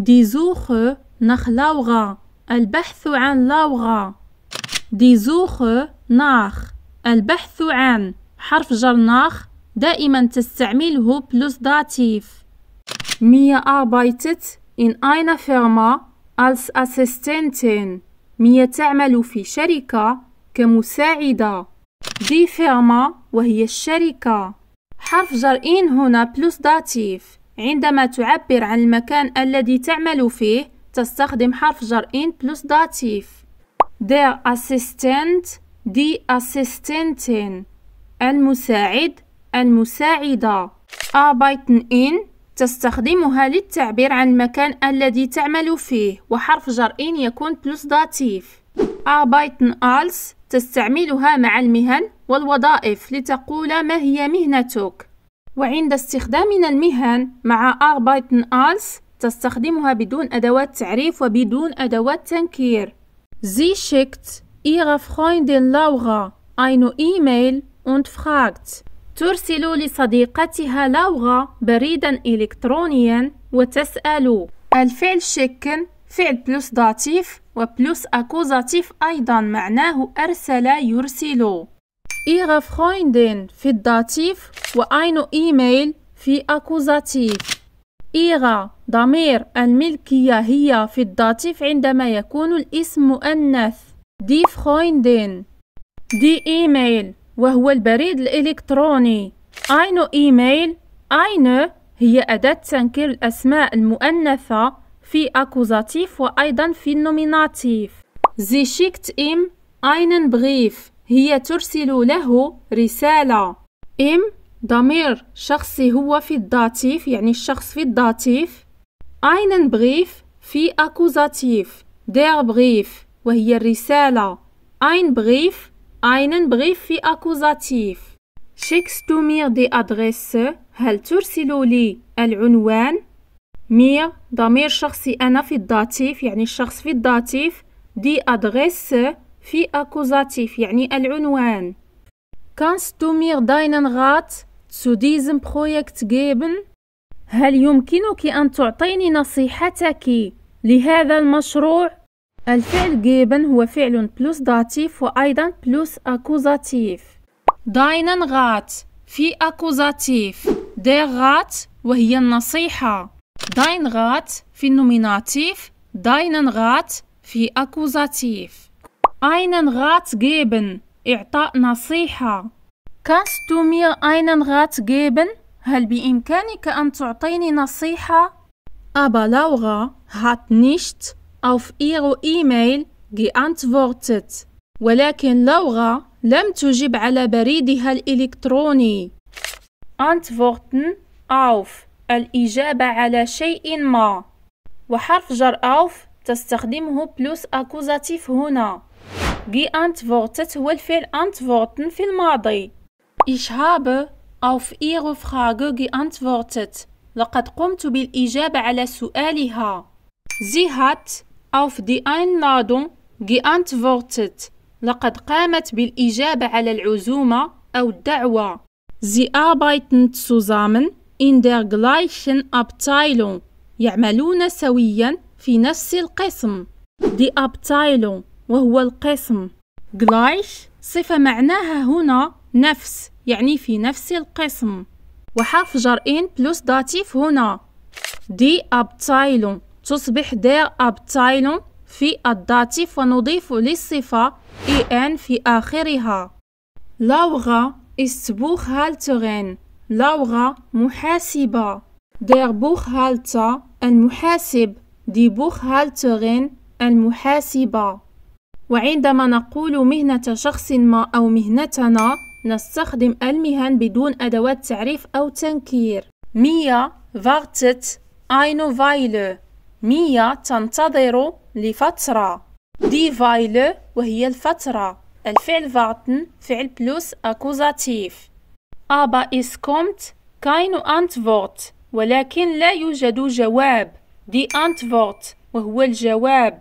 دي زوخه نخ لاوغا البحث عن لاوغا دي زوخه ناخ البحث عن حرف جر ناخ دائما تستعمله بلوس داتيف ميا أربايتت إن أين فيرما als Assistentin. ميا تعمل في شركة كمساعدة. دي فيرما وهي الشركة. حرف جر إن هنا بلوس داتيف. عندما تعبر عن المكان الذي تعمل فيه تستخدم حرف جر إن بلس داتيف der assistent دي assistentin المساعد المساعدة arbeiten in تستخدمها للتعبير عن المكان الذي تعمل فيه وحرف جر إن يكون بلس داتيف arbeiten als تستعملها مع المهن والوظائف لتقول ما هي مهنتك وعند استخدامنا المهن مع arbeiten als تستخدمها بدون أدوات تعريف وبدون أدوات تنكير Sie schickt ihrer Freundin Laura eine E-Mail und fragt ترسل لصديقتها لوغا بريدا إلكترونيا وتسأل الفعل شكن فعل بلس داتيف وبلس أكوزاتيف أيضا معناه أرسل يرسل ihre Freundin في الداتيف وأين إيميل في أكوزاتيف إيغا ضمير الملكية هي في الداتيف عندما يكون الاسم مؤنث دي فرويندين دي إيميل وهو البريد الإلكتروني أينو إيميل أينو هي أداة تنكير الأسماء المؤنثة في أكوزاتيف وأيضا في النوميناتيف زي شيكت إم أينن بريف هي ترسل له رسالة إم ضمير شخصي هو في الداتيف يعني الشخص في الداتيف أينن بغيف في أكوزاتيف دير بغيف وهي الرسالة أين بغيف أينن بغيف في أكوزاتيف schickst مير دي أدريس هل ترسل لي العنوان مير ضمير شخصي أنا في الداتيف يعني الشخص في الداتيف دي أدريس في أكوزاتيف يعني العنوان كانست دو مير داينن غات zu diesem Projekt جيبن هل يمكنك أن تعطيني نصيحتك لهذا المشروع؟ الفعل جيبن هو فعل بلوس داتيف وأيضا بلوس أكوزاتيف داينن غات في أكوزاتيف دي غات وهي النصيحة داين غات في النوميناتيف داينن غات في أكوزاتيف einen Rat geben إعطاء نصيحة Kannst du mir einen Rat geben? هل بإمكانك أن تعطيني نصيحة؟ Aber Laura hat nicht auf ihre E-Mail geantwortet. ولكن لورا لم تجب على بريدها الإلكتروني. Antworten auf الإجابة على شيء ما. وحرف جر auf تستخدمه plus أكوزاتيف هنا. Geantwortet wird viel Antworten viel Madi. Ich habe auf Ihre Frage geantwortet. لقد قمت بالإجابة على سؤالها. Sie hat auf die Einladung geantwortet. لقد قامت بالإجابة على العزومة أو الدعوة. Sie arbeiten zusammen in der gleichen Abteilung. يعملون سويا في نفس القسم. Die Abteilung وهو القسم gleich صفة معناها هنا نفس يعني في نفس القسم وحرف جر إن بلس داتيف هنا دي أبتايلون تصبح دير أبتايلون في الداتيف ونضيف للصفة إي إن في آخرها لاوغا ist هالترين لاوغا محاسبة بوخ هالتا المحاسب بوخ هالترين المحاسبة وعندما نقول مهنة شخص ما أو مهنتنا نستخدم المهن بدون أدوات تعريف أو تنكير ميا فاغتت أينو فايلو ميا تنتظر لفترة دي فايلو وهي الفترة الفعل فاغتن فعل بلوس أكوزاتيف أبا es kommt keine Antwort ولكن لا يوجد جواب دي Antwort وهو الجواب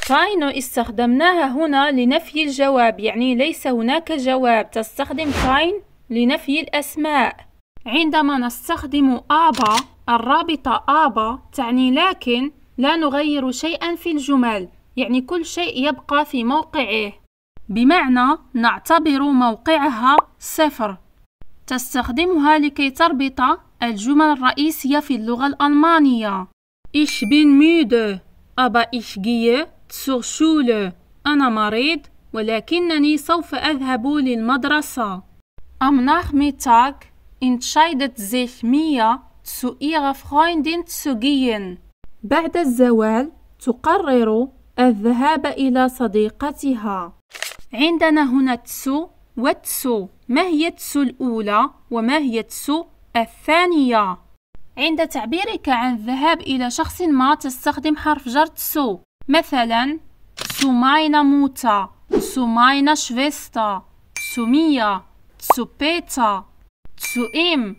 try استخدمناها هنا لنفي الجواب يعني ليس هناك جواب تستخدم try لنفي الأسماء عندما نستخدم أبا الرابطة أبا تعني لكن لا نغير شيئا في الجمل يعني كل شيء يبقى في موقعه بمعنى نعتبر موقعها صفر تستخدمها لكي تربط الجمل الرئيسية في اللغة الألمانية Ich bin müde, aber ich gehe sur شولو أنا مريض ولكنني سوف أذهب للمدرسة. Am Nachmittag entscheidet sich ميا تسو إيغا Freundin zu gehen. بعد الزوال تقرر الذهاب إلى صديقتها. عندنا هنا تسو وتسو. ما هي تسو الأولى وما هي تسو الثانية؟ عند تعبيرك عن الذهاب إلى شخص ما تستخدم حرف جر تسو مثلا zu meiner موتا zu meiner شفيستا zu ميا zu بيتا zu ايم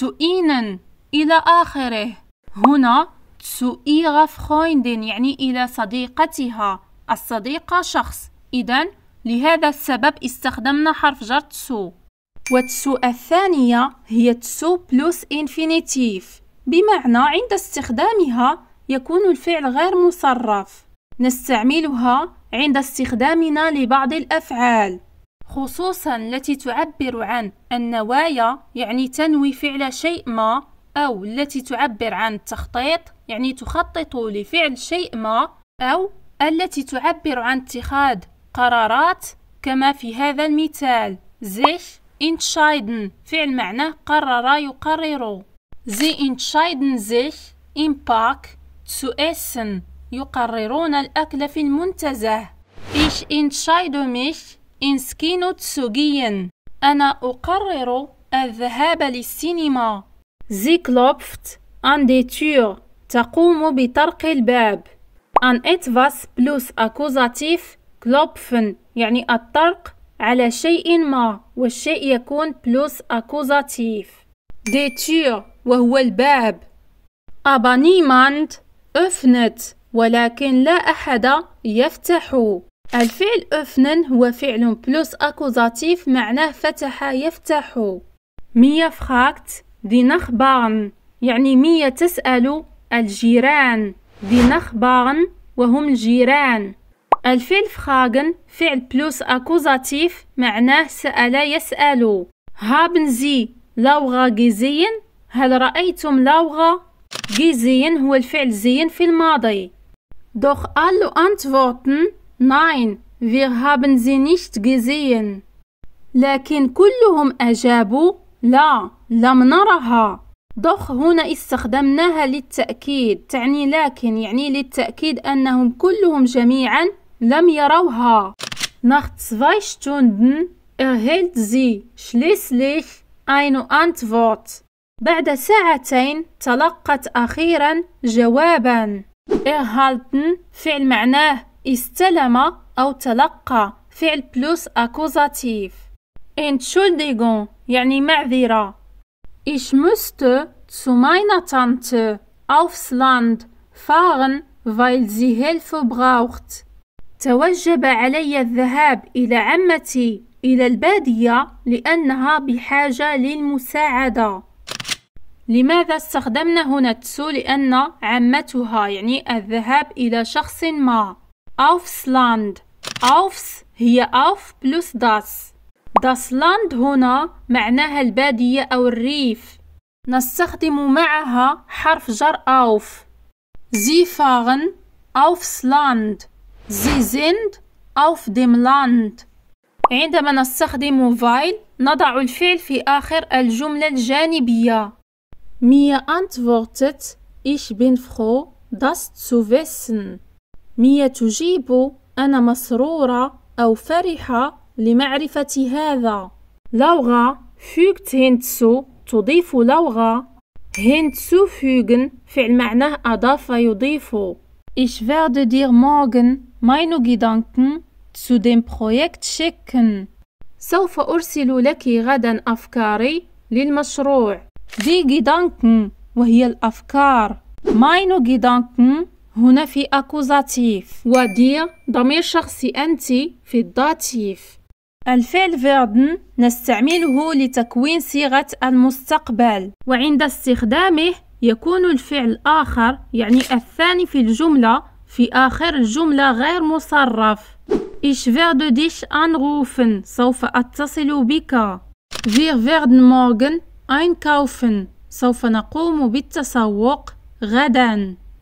zu اينن إلى آخره هنا zu ايغا فخويندين يعني إلى صديقتها الصديقة شخص إذا لهذا السبب استخدمنا حرف جر تسو وتسو الثانية هي تسو بلوس إنفينيتيف بمعنى عند استخدامها يكون الفعل غير مصرف نستعملها عند استخدامنا لبعض الأفعال خصوصا التي تعبر عن النوايا يعني تنوي فعل شيء ما أو التي تعبر عن التخطيط يعني تخطط لفعل شيء ما أو التي تعبر عن اتخاذ قرارات كما في هذا المثال sich entscheiden فعل معناه قرر يقرر زي entscheiden sich im Park zu essen. يقررون الأكل في المنتزه. Ich entscheide mich ins Kino zu gehen. أنا أقرر الذهاب للسينما. Sie klopft an die Tür. تقوم بطرق الباب. An etwas plus Akkusativ klopfen يعني الطرق على شيء ما والشيء يكون plus Akkusativ. Die Tür وهو الباب. Aber niemand أفنت ولكن لا أحد يفتح الفعل أفنن هو فعل بلوس أكوزاتيف معناه فتح يفتح مية فخاكت دي نخبارن يعني مية تسأل الجيران دي نخبارن وهم الجيران الفعل فخاغن فعل بلوس أكوزاتيف معناه سأل يسأل هابن زي لوغا جيزين هل رأيتم لوغا؟ gesehen هو الفعل sehen في الماضي. Doch alle antworten nein, wir haben sie nicht gesehen. لكن كلهم أجابوا لا لم نرها. Doch هنا استخدمناها للتأكيد تعني لكن يعني للتأكيد أنهم كلهم جميعا لم يروها Nach zwei Stunden erhält sie schließlich eine Antwort بعد ساعتين تلقت أخيرا جوابا إرهالتن فعل معناه استلم أو تلقى فعل بلوس أكوزاتيف إنتشولديغون يعني معذرة إش مست zu تانت Tante aufs Land fahren, weil sie توجب علي الذهاب إلى عمتي إلى البادية لأنها بحاجة للمساعدة. لماذا استخدمنا هنا تسو لأن عمتها يعني الذهاب إلى شخص ما أوفس لاند أوفس هي أوف بلوس داس داس لاند هنا معناها البادية أو الريف نستخدم معها حرف جر أوف زي فاغن أوفس لاند زي زند أوف ديم لاند عندما نستخدم فايل نضع الفعل في آخر الجملة الجانبية Mir antwortet, ich bin froh, das zu wissen. Mir تجيب, أنا مسرورة أو فرحة لمعرفة هذا. لغة fügt hinzu تضيف لغة hinzufügen فعل معناه أضاف يضيف Ich werde dir morgen meine Gedanken zu dem Projekt schicken. سوف أرسل لك غدا أفكاري للمشروع. دي جيدانكن وهي الأفكار ماينو جيدانكن هنا في أكوزاتيف ودي ضمير شخصي أنت في الداتيف الفعل فيردن نستعمله لتكوين صيغة المستقبل وعند استخدامه يكون الفعل الآخر يعني الثاني في الجملة في آخر الجملة غير مصرف Ich werde dich anrufen سوف أتصل بك Wir werden morgen Einkaufen سوف نقوم بالتسوق غداً